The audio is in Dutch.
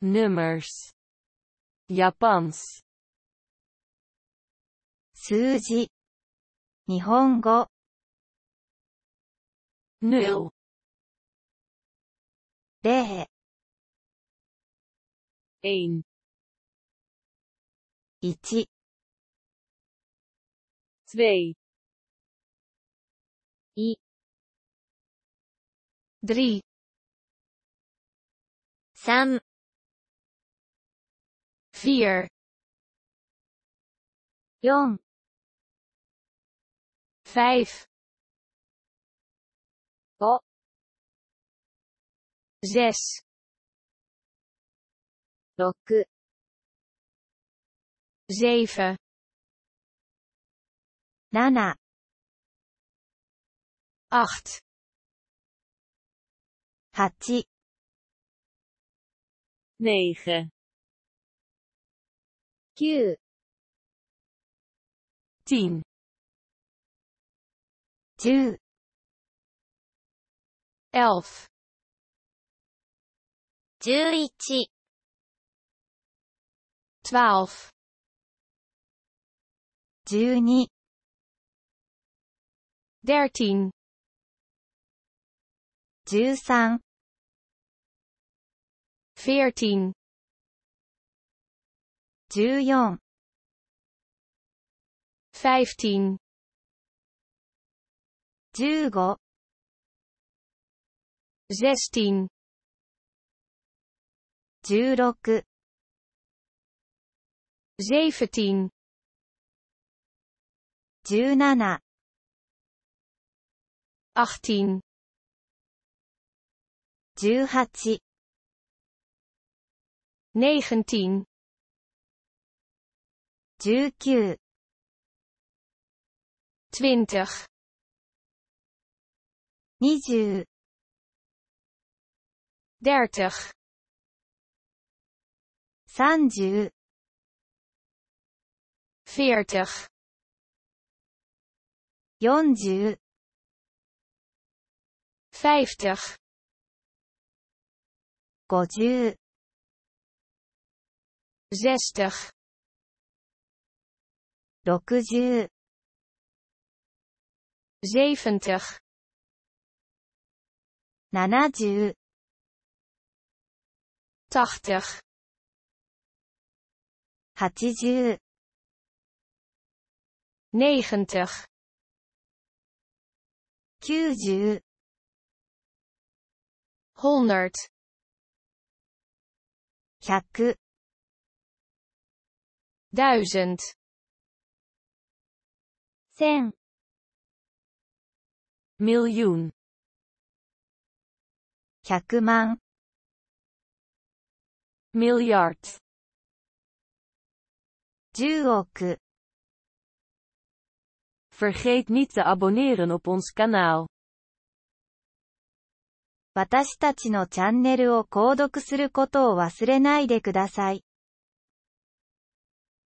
numbers ヤパンス数字日本語 nil 0 1 1 2 i 3 3 4 4 5 5 6 6 7 7 8 8 9 9 10 10 11 12 12 13 13 14 14 15 15 16 16 17 17 18 18 19 19 20 20 30 30 40 40 50 50 60 60 70 70 80 80 negentig, 90 honderd, 100 100 duizend 1000 m i l l i o n 100万 m i l l i a r d 10億 Vergeet niet te abonneren op ons kanaal. 私たちのチャンネルを購読することを忘れないでください。